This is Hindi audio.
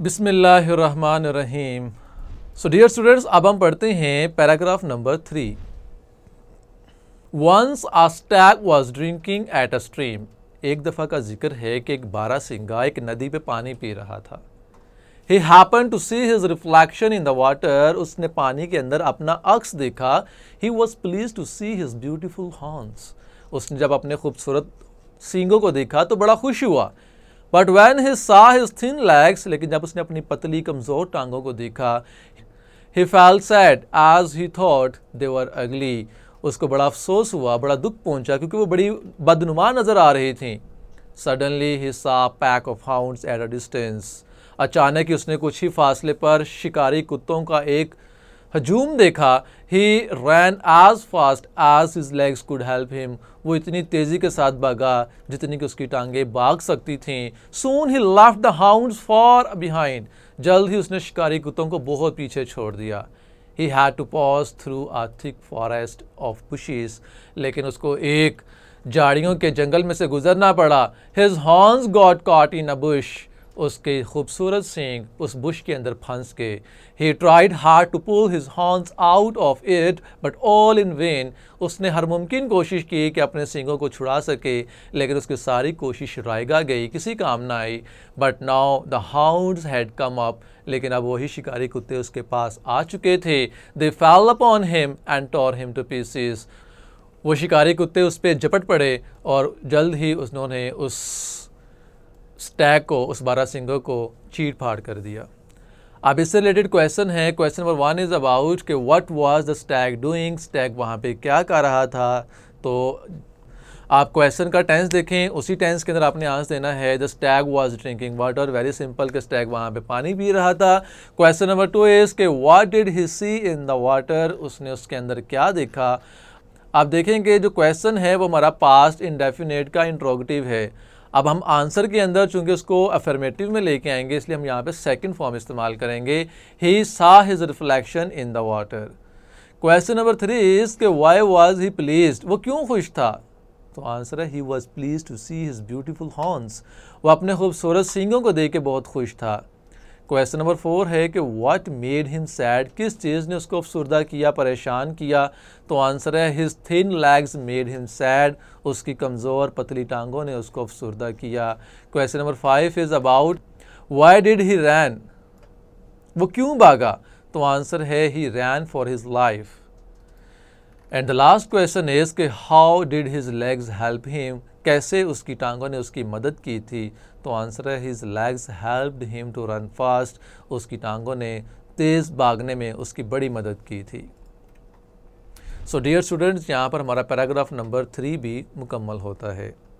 बिसमीम् सो डियर स्टूडेंट्स अब हम पढ़ते हैं paragraph number three once a stag was drinking at a stream एक दफ़ा का जिक्र है कि एक बारा सिंगा एक नदी पे पानी पी रहा था he happen to see his reflection in the water उसने पानी के अंदर अपना अक्स देखा he was pleased to see his beautiful horns उसने जब अपने खूबसूरत सिंगों को देखा तो बड़ा खुश हुआ but when he saw his thin lags लेकिन जब उसने अपनी पतली कमज़ोर टांगों को देखा he felt sad as he thought they were अगली उसको बड़ा अफसोस हुआ बड़ा दुख पहुंचा क्योंकि वो बड़ी बदनुमा नज़र आ रही थी suddenly he saw pack of hound at a distance अचानक ही उसने कुछ ही फासले पर शिकारी कुत्तों का एक हजूम देखा he ran as fast as his legs could help him वो इतनी तेज़ी के साथ भागा जितनी कि उसकी टांगें भाग सकती थीं soon he left the hound far behind जल्द ही उसने शिकारी कुत्तों को बहुत पीछे छोड़ दिया he had to pass through a thick forest of bushes लेकिन उसको एक झाड़ियों के जंगल में से गुजरना पड़ा his horns got caught in a bush उसके खूबसूरत सींग उस बुश के अंदर फंस गए he tried hard to pull his horns out of it but all in vain उसने हर मुमकिन कोशिश की कि अपने सिंगों को छुड़ा सके लेकिन उसकी सारी कोशिश रायगा गई किसी काम ना आई but now the hounds had come up लेकिन अब वही शिकारी कुत्ते उसके पास आ चुके थे they fell upon him and tore him to pieces वो शिकारी कुत्ते उस पर झपट पड़े और जल्द ही उन्होंने उस स्टैग को उस बारह सिंगर को चीट फाड़ कर दिया अब इससे रिलेटेड क्वेश्चन है question number one is about कि what was the stag doing stag वहाँ पे क्या कर रहा था तो आप क्वेश्चन का टेंस देखें उसी टेंस के अंदर आपने आंसर देना है the stag was drinking water very simple के स्टैग वहाँ पे पानी पी रहा था क्वेश्चन नंबर टू इज़ के what did he see in the water उसने उसके अंदर क्या देखा आप देखेंगे जो क्वेश्चन है वो हमारा पास्ट इनडेफिनेट का इंट्रोगेटिव है अब हम आंसर के अंदर चूँकि उसको अफर्मेटिव में लेके आएंगे इसलिए हम यहाँ पे सेकंड फॉर्म इस्तेमाल करेंगे he saw his reflection in the water question number three is के वाई वॉज ही प्लीज वो क्यों खुश था तो आंसर है he was pleased to see his beautiful horns वो अपने खूबसूरत सिंगों को देख के बहुत खुश था क्वेश्चन नंबर फोर है कि व्हाट मेड हिम सैड किस चीज़ ने उसको अफसरदा किया परेशान किया तो आंसर है his thin legs made him sad उसकी कमज़ोर पतली टांगों ने उसको अफसरदा किया question number five is about why did he ran वो क्यों भागा तो आंसर है he ran for his life and the last question is के how did his legs help him कैसे उसकी टांगों ने उसकी मदद की थी तो आंसर है his legs help him to run fast उसकी टांगों ने तेज़ भागने में उसकी बड़ी मदद की थी सो डियर स्टूडेंट्स यहाँ पर हमारा पैराग्राफ नंबर थ्री भी मुकम्मल होता है